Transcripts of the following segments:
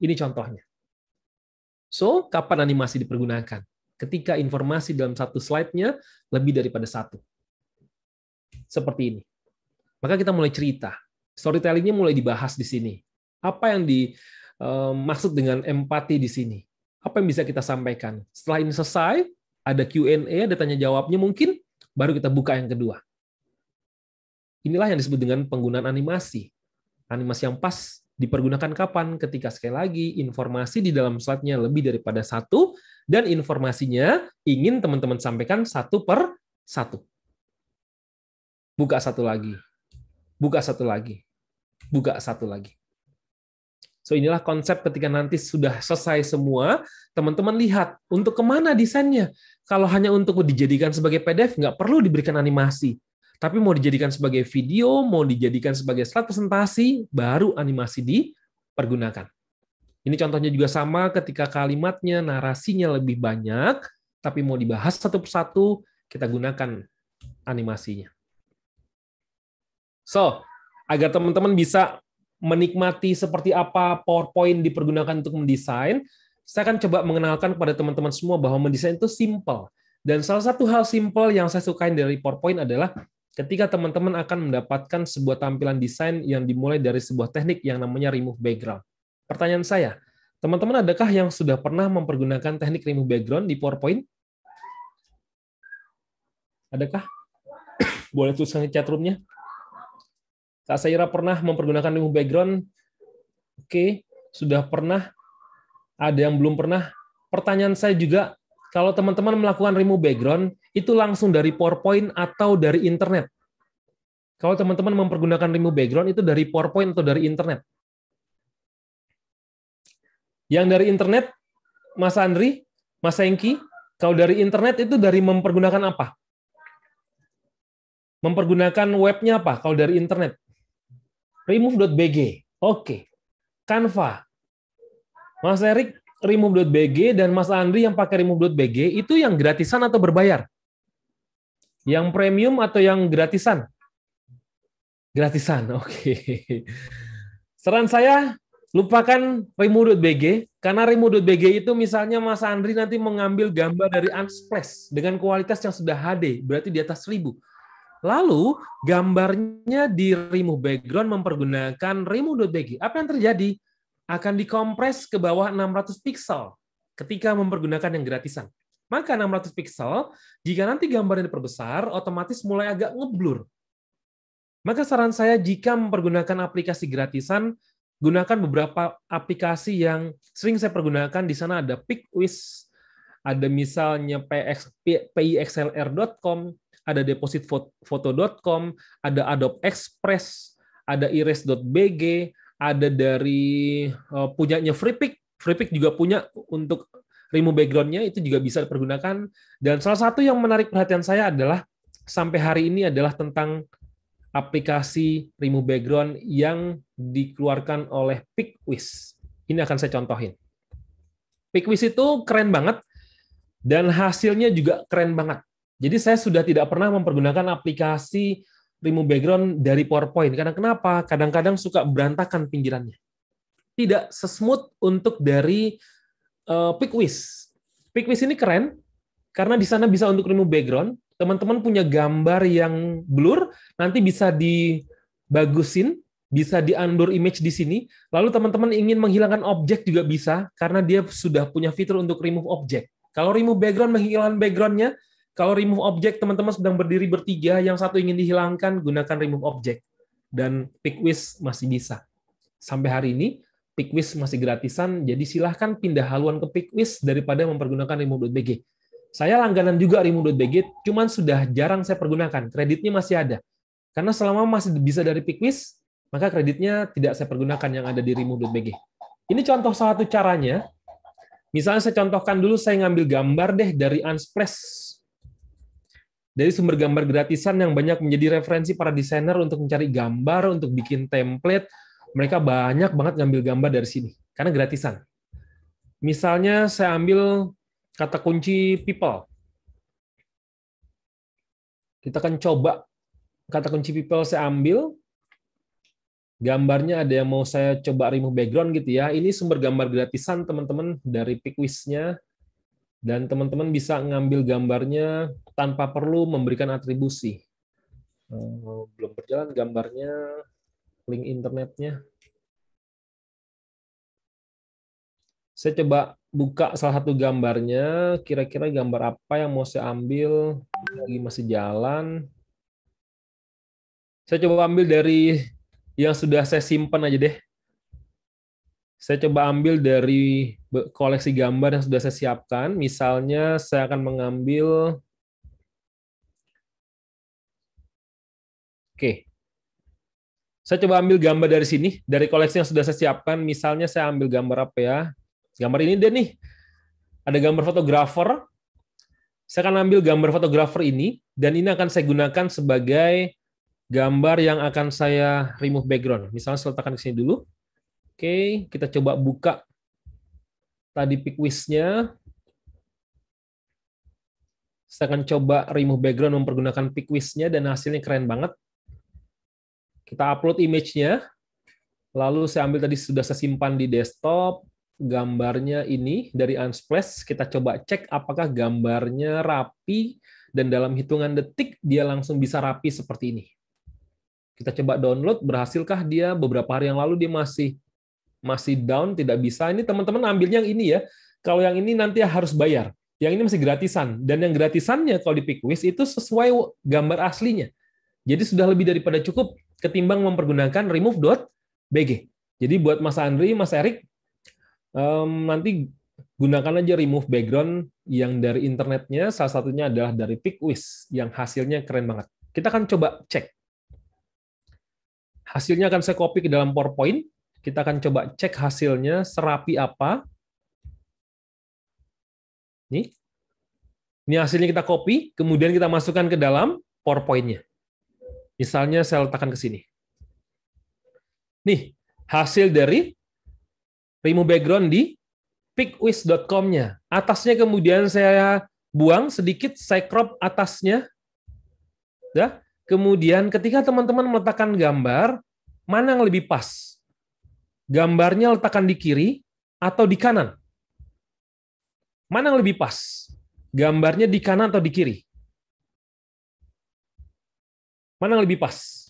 Ini contohnya. So, kapan animasi dipergunakan? Ketika informasi dalam satu slide-nya lebih daripada satu. Seperti ini. Maka kita mulai cerita. Storytelling-nya mulai dibahas di sini. Apa yang dimaksud eh, dengan empati di sini? Apa yang bisa kita sampaikan? Setelah ini selesai, ada Q&A, ada tanya jawabnya mungkin, baru kita buka yang kedua. Inilah yang disebut dengan penggunaan animasi. Animasi yang pas Dipergunakan kapan? Ketika sekali lagi informasi di dalam slide-nya lebih daripada satu, dan informasinya ingin teman-teman sampaikan satu per satu. Buka satu lagi. Buka satu lagi. Buka satu lagi. So inilah konsep ketika nanti sudah selesai semua, teman-teman lihat untuk kemana desainnya. Kalau hanya untuk dijadikan sebagai PDF, nggak perlu diberikan animasi. Tapi mau dijadikan sebagai video, mau dijadikan sebagai slide presentasi, baru animasi dipergunakan. Ini contohnya juga sama ketika kalimatnya, narasinya lebih banyak, tapi mau dibahas satu persatu, kita gunakan animasinya. So, agar teman-teman bisa menikmati seperti apa PowerPoint dipergunakan untuk mendesain, saya akan coba mengenalkan kepada teman-teman semua bahwa mendesain itu simple. Dan salah satu hal simple yang saya sukain dari PowerPoint adalah ketika teman-teman akan mendapatkan sebuah tampilan desain yang dimulai dari sebuah teknik yang namanya remove background. Pertanyaan saya, teman-teman adakah yang sudah pernah mempergunakan teknik remove background di PowerPoint? Adakah? Boleh tuliskan di chat roomnya. Kak Saira pernah mempergunakan remove background? Oke, sudah pernah. Ada yang belum pernah. Pertanyaan saya juga, kalau teman-teman melakukan remove background, itu langsung dari PowerPoint atau dari internet. Kalau teman-teman mempergunakan remove background itu dari PowerPoint atau dari internet. Yang dari internet, Mas Andri, Mas Hengki, kalau dari internet itu dari mempergunakan apa? Mempergunakan webnya apa kalau dari internet? remove.bg. Oke. Canva. Mas Erik remove.bg dan Mas Andri yang pakai remove.bg itu yang gratisan atau berbayar? Yang premium atau yang gratisan? Gratisan, oke. Okay. Saran saya, lupakan Remo.bg, karena Remo.bg itu misalnya Mas Andri nanti mengambil gambar dari Unsplash dengan kualitas yang sudah HD, berarti di atas 1000. Lalu gambarnya di remove background mempergunakan remove.bg. Apa yang terjadi? Akan dikompres ke bawah 600 pixel ketika mempergunakan yang gratisan. Maka 600 pixel jika nanti gambar gambarnya diperbesar, otomatis mulai agak ngeblur. Maka saran saya jika mempergunakan aplikasi gratisan, gunakan beberapa aplikasi yang sering saya pergunakan. Di sana ada PicWiz, ada misalnya PX, pixlr.com, ada depositfoto.com, ada Adobe Express, ada iris.bg, ada dari eh, punyanya FreePic. FreePic juga punya untuk remove backgroundnya itu juga bisa dipergunakan. Dan salah satu yang menarik perhatian saya adalah sampai hari ini adalah tentang aplikasi remove background yang dikeluarkan oleh Pickwiz. Ini akan saya contohin. Pickwiz itu keren banget dan hasilnya juga keren banget. Jadi saya sudah tidak pernah mempergunakan aplikasi remove background dari PowerPoint. Karena kenapa? Kadang-kadang suka berantakan pinggirannya. Tidak sesmooth untuk dari uh, eh, Pickwiz. Pickwiz ini keren karena di sana bisa untuk remove background. Teman-teman punya gambar yang blur, nanti bisa dibagusin, bisa diunblur image di sini. Lalu teman-teman ingin menghilangkan objek juga bisa karena dia sudah punya fitur untuk remove objek. Kalau remove background menghilangkan backgroundnya, kalau remove objek teman-teman sedang berdiri bertiga, yang satu ingin dihilangkan gunakan remove objek dan Pickwiz masih bisa sampai hari ini Pickwis masih gratisan, jadi silahkan pindah haluan ke Pickwis daripada mempergunakan Remove.bg. Saya langganan juga Remove.bg, cuman sudah jarang saya pergunakan, kreditnya masih ada. Karena selama masih bisa dari Pickwis, maka kreditnya tidak saya pergunakan yang ada di Remove.bg. Ini contoh salah satu caranya. Misalnya saya contohkan dulu, saya ngambil gambar deh dari Unsplash. Dari sumber gambar gratisan yang banyak menjadi referensi para desainer untuk mencari gambar, untuk bikin template, mereka banyak banget ngambil gambar dari sini karena gratisan. Misalnya saya ambil kata kunci people. Kita akan coba kata kunci people saya ambil gambarnya ada yang mau saya coba remove background gitu ya. Ini sumber gambar gratisan teman-teman dari Pickwish-nya dan teman-teman bisa ngambil gambarnya tanpa perlu memberikan atribusi. Eh, belum berjalan gambarnya link internetnya. Saya coba buka salah satu gambarnya, kira-kira gambar apa yang mau saya ambil, lagi masih jalan. Saya coba ambil dari yang sudah saya simpan aja deh. Saya coba ambil dari koleksi gambar yang sudah saya siapkan. Misalnya saya akan mengambil Oke. Saya coba ambil gambar dari sini, dari koleksi yang sudah saya siapkan. Misalnya saya ambil gambar apa ya? Gambar ini deh nih. Ada gambar fotografer. Saya akan ambil gambar fotografer ini, dan ini akan saya gunakan sebagai gambar yang akan saya remove background. Misalnya saya letakkan ke sini dulu. Oke, kita coba buka tadi pick nya Saya akan coba remove background mempergunakan pick nya dan hasilnya keren banget. Kita upload image-nya. Lalu saya ambil tadi sudah saya simpan di desktop. Gambarnya ini dari Unsplash. Kita coba cek apakah gambarnya rapi dan dalam hitungan detik dia langsung bisa rapi seperti ini. Kita coba download, berhasilkah dia beberapa hari yang lalu dia masih masih down, tidak bisa. Ini teman-teman ambilnya yang ini ya. Kalau yang ini nanti harus bayar. Yang ini masih gratisan. Dan yang gratisannya kalau di Pickwiz itu sesuai gambar aslinya. Jadi sudah lebih daripada cukup ketimbang mempergunakan remove.bg. Jadi buat Mas Andri, Mas Erik, um, nanti gunakan aja remove background yang dari internetnya, salah satunya adalah dari PicWiz, yang hasilnya keren banget. Kita akan coba cek. Hasilnya akan saya copy ke dalam PowerPoint, kita akan coba cek hasilnya serapi apa. Nih, ini hasilnya kita copy, kemudian kita masukkan ke dalam PowerPoint-nya. Misalnya saya letakkan ke sini. Nih, hasil dari remove background di pickwiz.com-nya. Atasnya kemudian saya buang sedikit, saya crop atasnya. Ya. Kemudian ketika teman-teman meletakkan gambar, mana yang lebih pas? Gambarnya letakkan di kiri atau di kanan? Mana yang lebih pas? Gambarnya di kanan atau di kiri? Mana yang lebih pas?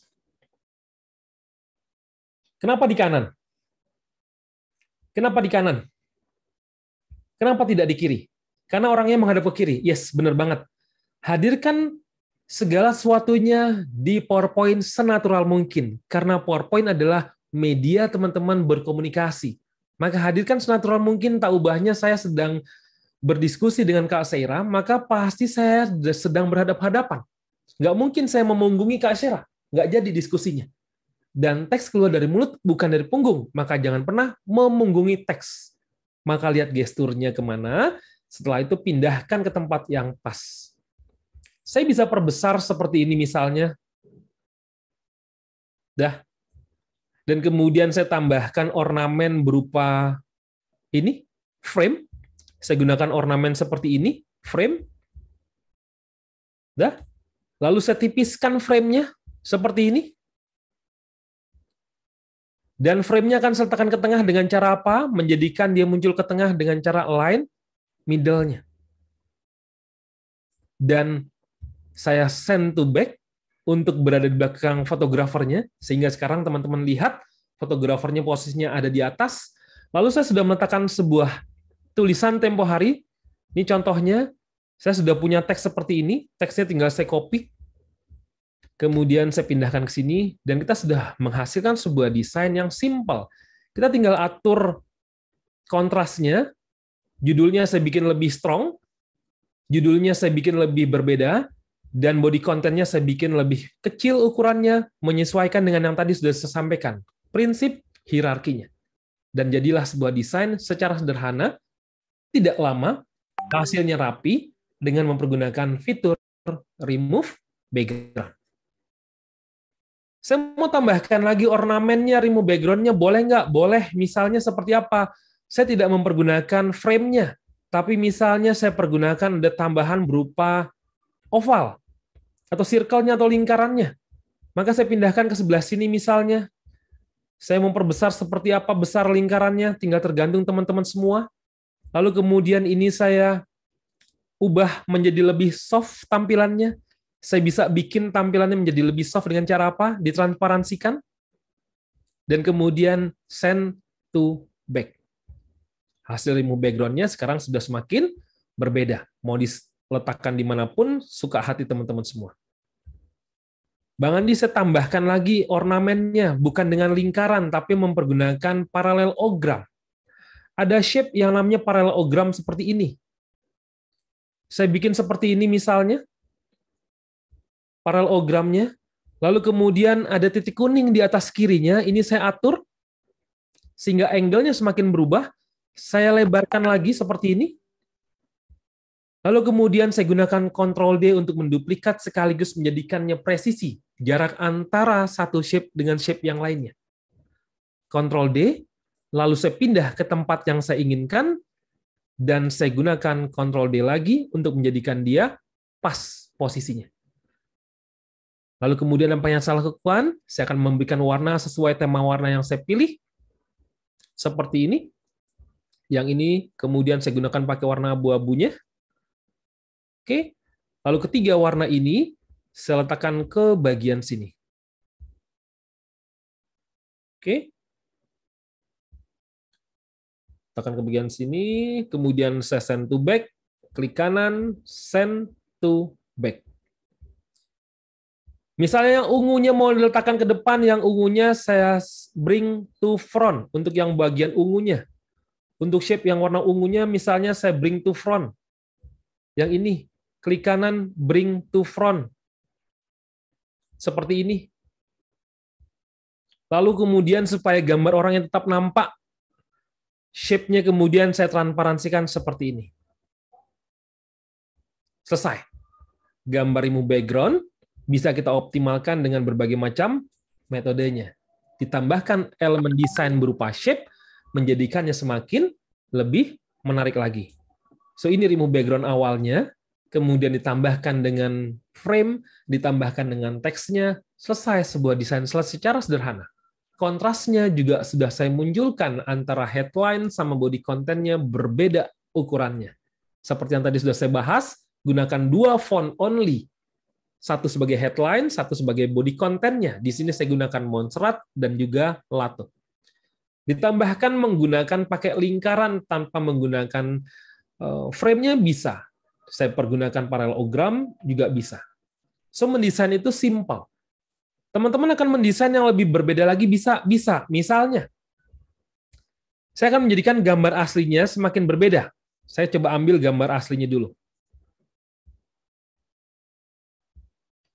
Kenapa di kanan? Kenapa di kanan? Kenapa tidak di kiri? Karena orangnya menghadap ke kiri. Yes, benar banget. Hadirkan segala sesuatunya di PowerPoint senatural mungkin. Karena PowerPoint adalah media teman-teman berkomunikasi. Maka hadirkan senatural mungkin, tak ubahnya saya sedang berdiskusi dengan Kak Seira, maka pasti saya sedang berhadap-hadapan. Nggak mungkin saya memunggungi Kak Syirah. Nggak jadi diskusinya. Dan teks keluar dari mulut bukan dari punggung. Maka jangan pernah memunggungi teks. Maka lihat gesturnya kemana, setelah itu pindahkan ke tempat yang pas. Saya bisa perbesar seperti ini misalnya. Dah. Dan kemudian saya tambahkan ornamen berupa ini, frame. Saya gunakan ornamen seperti ini, frame. Dah. Lalu saya tipiskan framenya seperti ini. Dan framenya akan saya ke tengah dengan cara apa? Menjadikan dia muncul ke tengah dengan cara lain, middle-nya. Dan saya send to back untuk berada di belakang fotografernya, sehingga sekarang teman-teman lihat fotografernya posisinya ada di atas. Lalu saya sudah meletakkan sebuah tulisan tempo hari. Ini contohnya, saya sudah punya teks seperti ini, teksnya tinggal saya copy, kemudian saya pindahkan ke sini, dan kita sudah menghasilkan sebuah desain yang simple. Kita tinggal atur kontrasnya, judulnya saya bikin lebih strong, judulnya saya bikin lebih berbeda, dan body kontennya saya bikin lebih kecil ukurannya, menyesuaikan dengan yang tadi sudah saya sampaikan. Prinsip hierarkinya. Dan jadilah sebuah desain secara sederhana, tidak lama, hasilnya rapi, dengan mempergunakan fitur remove background. Saya mau tambahkan lagi ornamennya, remove backgroundnya boleh nggak? Boleh, misalnya seperti apa? Saya tidak mempergunakan framenya, tapi misalnya saya pergunakan ada tambahan berupa oval, atau circle-nya, atau lingkarannya. Maka saya pindahkan ke sebelah sini misalnya. Saya memperbesar seperti apa besar lingkarannya, tinggal tergantung teman-teman semua. Lalu kemudian ini saya ubah menjadi lebih soft tampilannya? Saya bisa bikin tampilannya menjadi lebih soft dengan cara apa? Ditransparansikan dan kemudian send to back. Hasil remove backgroundnya sekarang sudah semakin berbeda. Mau diletakkan dimanapun, suka hati teman-teman semua. Bang Andi, saya tambahkan lagi ornamennya, bukan dengan lingkaran, tapi mempergunakan paralelogram. Ada shape yang namanya paralelogram seperti ini saya bikin seperti ini misalnya, paralelogramnya, lalu kemudian ada titik kuning di atas kirinya, ini saya atur, sehingga angle-nya semakin berubah, saya lebarkan lagi seperti ini, lalu kemudian saya gunakan Ctrl D untuk menduplikat sekaligus menjadikannya presisi, jarak antara satu shape dengan shape yang lainnya. Ctrl D, lalu saya pindah ke tempat yang saya inginkan, dan saya gunakan Ctrl D lagi untuk menjadikan dia pas posisinya. Lalu kemudian dalam salah kekuatan, saya akan memberikan warna sesuai tema warna yang saya pilih, seperti ini. Yang ini kemudian saya gunakan pakai warna abu-abunya. Oke. Lalu ketiga warna ini saya letakkan ke bagian sini. Oke tekan ke bagian sini, kemudian saya send to back, klik kanan, send to back. Misalnya yang ungunya mau diletakkan ke depan, yang ungunya saya bring to front untuk yang bagian ungunya. Untuk shape yang warna ungunya misalnya saya bring to front. Yang ini, klik kanan bring to front. Seperti ini. Lalu kemudian supaya gambar orang yang tetap nampak, shape-nya kemudian saya transparansikan seperti ini. Selesai. Gambar imu background bisa kita optimalkan dengan berbagai macam metodenya. Ditambahkan elemen desain berupa shape menjadikannya semakin lebih menarik lagi. So ini remove background awalnya, kemudian ditambahkan dengan frame, ditambahkan dengan teksnya, selesai sebuah desain selesai secara sederhana kontrasnya juga sudah saya munculkan antara headline sama body contentnya berbeda ukurannya. Seperti yang tadi sudah saya bahas, gunakan dua font only. Satu sebagai headline, satu sebagai body contentnya. Di sini saya gunakan Montserrat dan juga Lato. Ditambahkan menggunakan pakai lingkaran tanpa menggunakan eh, frame-nya bisa. Saya pergunakan paralelogram juga bisa. So mendesain itu simple teman-teman akan mendesain yang lebih berbeda lagi bisa bisa misalnya saya akan menjadikan gambar aslinya semakin berbeda saya coba ambil gambar aslinya dulu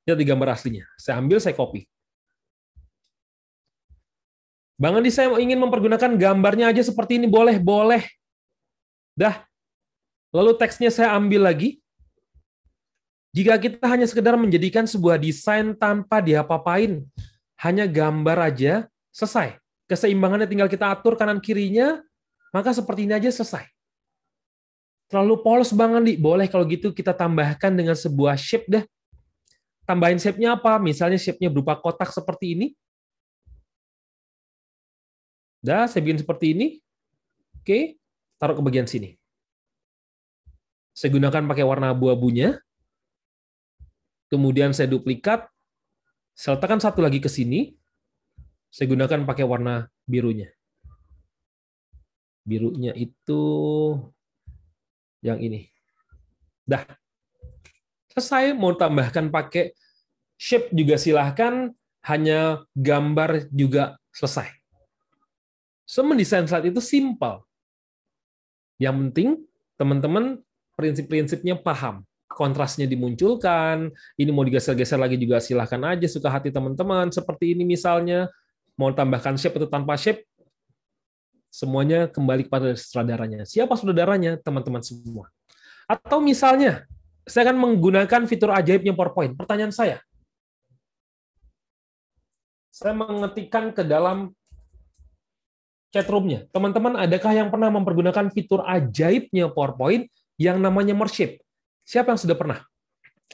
lihat di gambar aslinya saya ambil saya copy Bang Andi saya ingin mempergunakan gambarnya aja seperti ini boleh boleh dah lalu teksnya saya ambil lagi jika kita hanya sekedar menjadikan sebuah desain tanpa diapa-apain, hanya gambar aja, selesai. Keseimbangannya tinggal kita atur kanan kirinya, maka seperti ini aja selesai. Terlalu polos banget, nih, Boleh kalau gitu kita tambahkan dengan sebuah shape deh. Tambahin shape-nya apa? Misalnya shape-nya berupa kotak seperti ini. Dah, saya bikin seperti ini. Oke, taruh ke bagian sini. Saya gunakan pakai warna abu-abunya kemudian saya duplikat, saya letakkan satu lagi ke sini, saya gunakan pakai warna birunya. Birunya itu yang ini. Dah. Selesai, mau tambahkan pakai shape juga silahkan, hanya gambar juga selesai. So, mendesain slide itu simple. Yang penting, teman-teman prinsip-prinsipnya paham kontrasnya dimunculkan, ini mau digeser-geser lagi juga silahkan aja, suka hati teman-teman, seperti ini misalnya, mau tambahkan shape atau tanpa shape, semuanya kembali kepada sutradaranya. Siapa sutradaranya? Teman-teman semua. Atau misalnya, saya akan menggunakan fitur ajaibnya PowerPoint. Pertanyaan saya, saya mengetikkan ke dalam chatroomnya. Teman-teman, adakah yang pernah mempergunakan fitur ajaibnya PowerPoint yang namanya merge shape? Siapa yang sudah pernah?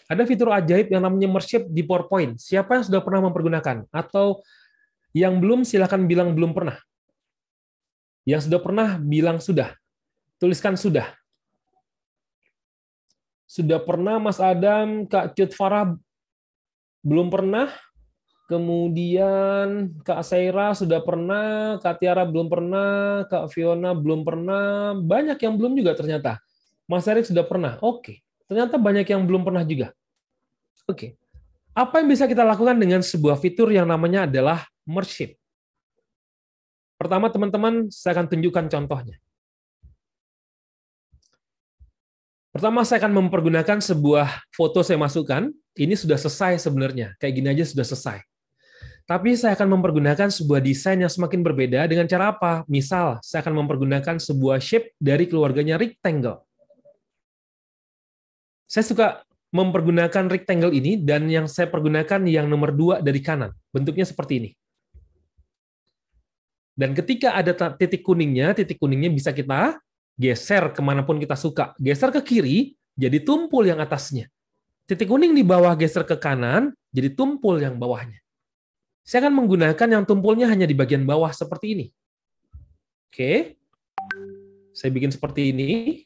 Ada fitur ajaib yang namanya membership di PowerPoint. Siapa yang sudah pernah mempergunakan? Atau yang belum, silahkan bilang belum pernah. Yang sudah pernah, bilang sudah. Tuliskan sudah. Sudah pernah Mas Adam, Kak Cut Farah belum pernah. Kemudian Kak Saira sudah pernah, Kak Tiara belum pernah, Kak Fiona belum pernah. Banyak yang belum juga ternyata. Mas Erick sudah pernah. Oke ternyata banyak yang belum pernah juga. Oke, okay. apa yang bisa kita lakukan dengan sebuah fitur yang namanya adalah merge Pertama, teman-teman, saya akan tunjukkan contohnya. Pertama, saya akan mempergunakan sebuah foto saya masukkan. Ini sudah selesai sebenarnya. Kayak gini aja sudah selesai. Tapi saya akan mempergunakan sebuah desain yang semakin berbeda dengan cara apa? Misal, saya akan mempergunakan sebuah shape dari keluarganya rectangle. Saya suka mempergunakan rectangle ini dan yang saya pergunakan yang nomor dua dari kanan. Bentuknya seperti ini. Dan ketika ada titik kuningnya, titik kuningnya bisa kita geser kemanapun kita suka. Geser ke kiri, jadi tumpul yang atasnya. Titik kuning di bawah geser ke kanan, jadi tumpul yang bawahnya. Saya akan menggunakan yang tumpulnya hanya di bagian bawah seperti ini. Oke. Saya bikin seperti ini.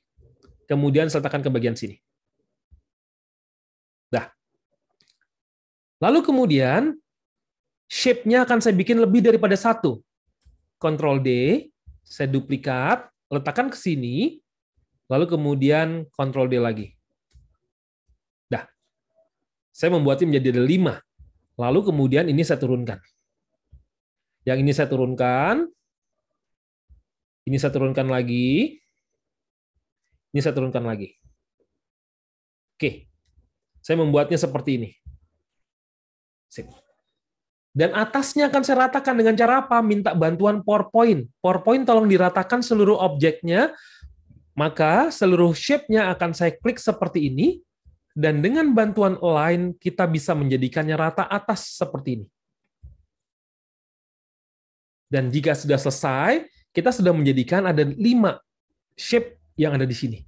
Kemudian saya ke bagian sini. Lalu kemudian shape-nya akan saya bikin lebih daripada satu. Control D, saya duplikat, letakkan ke sini, lalu kemudian Control D lagi. Dah. Saya membuatnya menjadi ada lima. Lalu kemudian ini saya turunkan. Yang ini saya turunkan, ini saya turunkan lagi, ini saya turunkan lagi. Oke, saya membuatnya seperti ini. Sip. Dan atasnya akan saya ratakan dengan cara apa? Minta bantuan PowerPoint. PowerPoint tolong diratakan seluruh objeknya, maka seluruh shape-nya akan saya klik seperti ini, dan dengan bantuan line kita bisa menjadikannya rata atas seperti ini. Dan jika sudah selesai, kita sudah menjadikan ada lima shape yang ada di sini.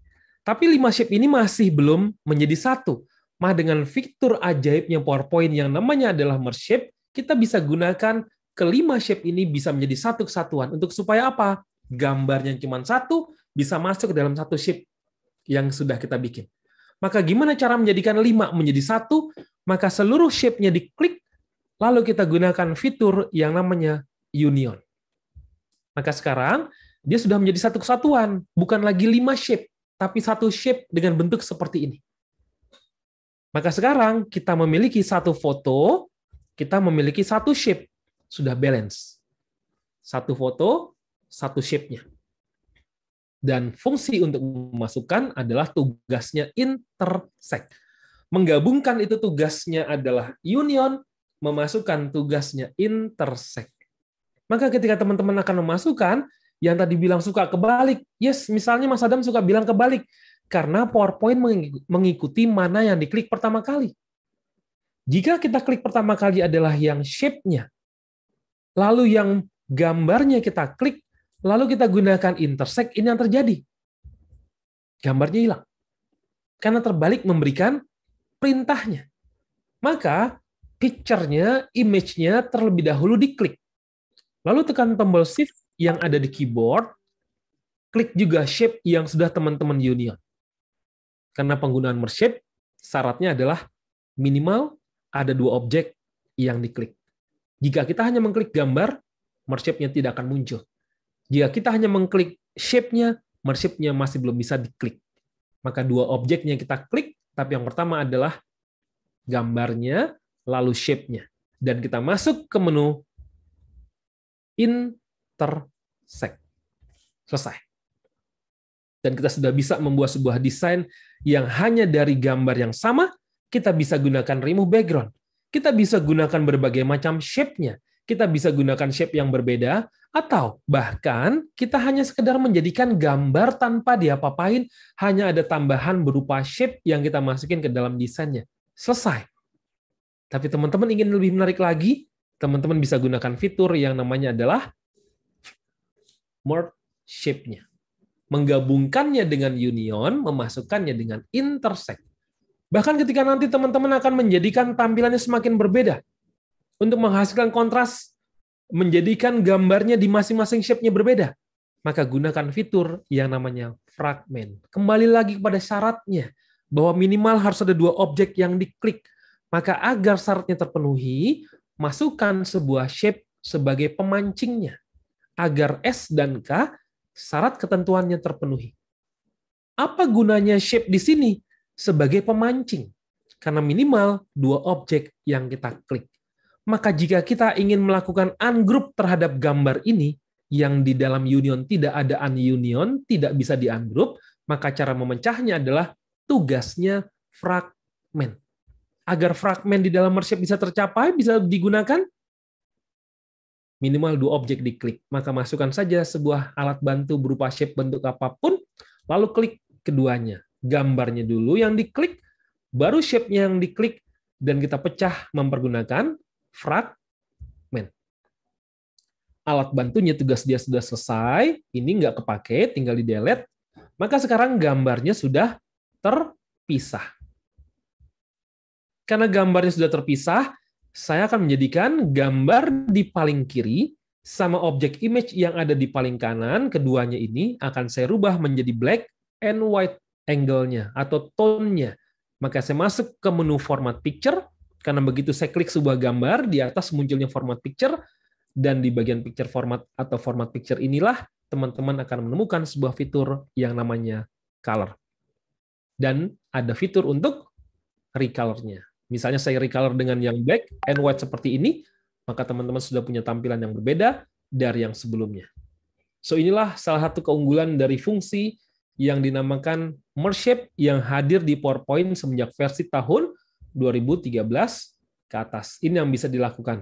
Tapi lima shape ini masih belum menjadi satu. Mah dengan fitur ajaibnya PowerPoint yang namanya adalah merge shape, kita bisa gunakan kelima shape ini bisa menjadi satu kesatuan. Untuk supaya apa? Gambarnya cuma satu, bisa masuk ke dalam satu shape yang sudah kita bikin. Maka gimana cara menjadikan lima menjadi satu? Maka seluruh shape-nya diklik, lalu kita gunakan fitur yang namanya union. Maka sekarang, dia sudah menjadi satu kesatuan. Bukan lagi lima shape, tapi satu shape dengan bentuk seperti ini. Maka sekarang kita memiliki satu foto, kita memiliki satu shape, sudah balance. Satu foto, satu shape-nya. Dan fungsi untuk memasukkan adalah tugasnya intersect. Menggabungkan itu tugasnya adalah union, memasukkan tugasnya intersect. Maka ketika teman-teman akan memasukkan, yang tadi bilang suka kebalik, yes, misalnya Mas Adam suka bilang kebalik, karena PowerPoint mengikuti mana yang diklik pertama kali. Jika kita klik pertama kali adalah yang shape-nya, lalu yang gambarnya kita klik, lalu kita gunakan intersect, ini yang terjadi. Gambarnya hilang. Karena terbalik memberikan perintahnya. Maka picture-nya, image-nya terlebih dahulu diklik. Lalu tekan tombol shift yang ada di keyboard, klik juga shape yang sudah teman-teman union. Karena penggunaan merge syaratnya adalah minimal ada dua objek yang diklik. Jika kita hanya mengklik gambar, merge tidak akan muncul. Jika kita hanya mengklik shape-nya, mershape-nya masih belum bisa diklik. Maka dua objeknya kita klik, tapi yang pertama adalah gambarnya, lalu shape-nya. Dan kita masuk ke menu intersect. Selesai dan kita sudah bisa membuat sebuah desain yang hanya dari gambar yang sama, kita bisa gunakan remove background. Kita bisa gunakan berbagai macam shape-nya. Kita bisa gunakan shape yang berbeda, atau bahkan kita hanya sekedar menjadikan gambar tanpa diapa-apain, hanya ada tambahan berupa shape yang kita masukin ke dalam desainnya. Selesai. Tapi teman-teman ingin lebih menarik lagi, teman-teman bisa gunakan fitur yang namanya adalah merge shape-nya menggabungkannya dengan union, memasukkannya dengan intersect. Bahkan ketika nanti teman-teman akan menjadikan tampilannya semakin berbeda untuk menghasilkan kontras, menjadikan gambarnya di masing-masing shape-nya berbeda, maka gunakan fitur yang namanya fragment. Kembali lagi kepada syaratnya bahwa minimal harus ada dua objek yang diklik. Maka agar syaratnya terpenuhi, masukkan sebuah shape sebagai pemancingnya agar S dan K syarat ketentuannya terpenuhi. Apa gunanya shape di sini sebagai pemancing? Karena minimal dua objek yang kita klik. Maka jika kita ingin melakukan ungroup terhadap gambar ini, yang di dalam union tidak ada ununion, tidak bisa di ungroup, maka cara memecahnya adalah tugasnya fragment. Agar fragment di dalam mership bisa tercapai, bisa digunakan, minimal dua objek diklik. Maka masukkan saja sebuah alat bantu berupa shape bentuk apapun, lalu klik keduanya. Gambarnya dulu yang diklik, baru shape-nya yang diklik, dan kita pecah mempergunakan fragment. Alat bantunya tugas dia sudah selesai, ini nggak kepake, tinggal di delete. Maka sekarang gambarnya sudah terpisah. Karena gambarnya sudah terpisah, saya akan menjadikan gambar di paling kiri sama objek image yang ada di paling kanan, keduanya ini akan saya rubah menjadi black and white angle-nya atau tone-nya. Maka saya masuk ke menu format picture, karena begitu saya klik sebuah gambar, di atas munculnya format picture, dan di bagian picture format atau format picture inilah teman-teman akan menemukan sebuah fitur yang namanya color. Dan ada fitur untuk recolor-nya. Misalnya saya recolor dengan yang black and white seperti ini, maka teman-teman sudah punya tampilan yang berbeda dari yang sebelumnya. So inilah salah satu keunggulan dari fungsi yang dinamakan merge shape yang hadir di PowerPoint semenjak versi tahun 2013 ke atas. Ini yang bisa dilakukan.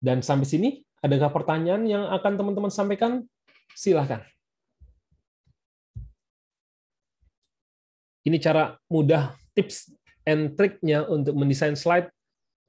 Dan sampai sini, adakah pertanyaan yang akan teman-teman sampaikan? Silahkan. Ini cara mudah tips and triknya untuk mendesain slide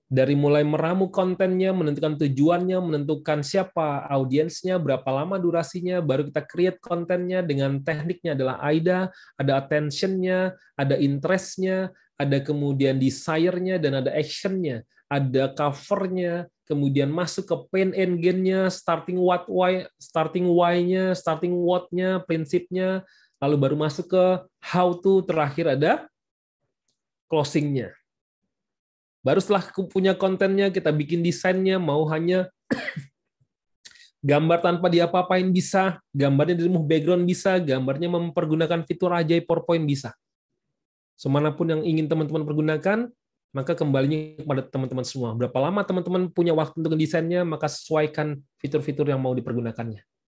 dari mulai meramu kontennya, menentukan tujuannya, menentukan siapa audiensnya, berapa lama durasinya, baru kita create kontennya dengan tekniknya adalah AIDA, ada attentionnya, ada interestnya, ada kemudian desire-nya, dan ada action-nya, ada cover-nya, kemudian masuk ke pain and gain-nya, starting what why, starting why-nya, starting what-nya, prinsipnya, lalu baru masuk ke how to terakhir ada closingnya. Baru setelah punya kontennya, kita bikin desainnya, mau hanya gambar tanpa diapa-apain bisa, gambarnya di remove background bisa, gambarnya mempergunakan fitur aja PowerPoint bisa. Semanapun yang ingin teman-teman pergunakan, maka kembalinya kepada teman-teman semua. Berapa lama teman-teman punya waktu untuk desainnya, maka sesuaikan fitur-fitur yang mau dipergunakannya.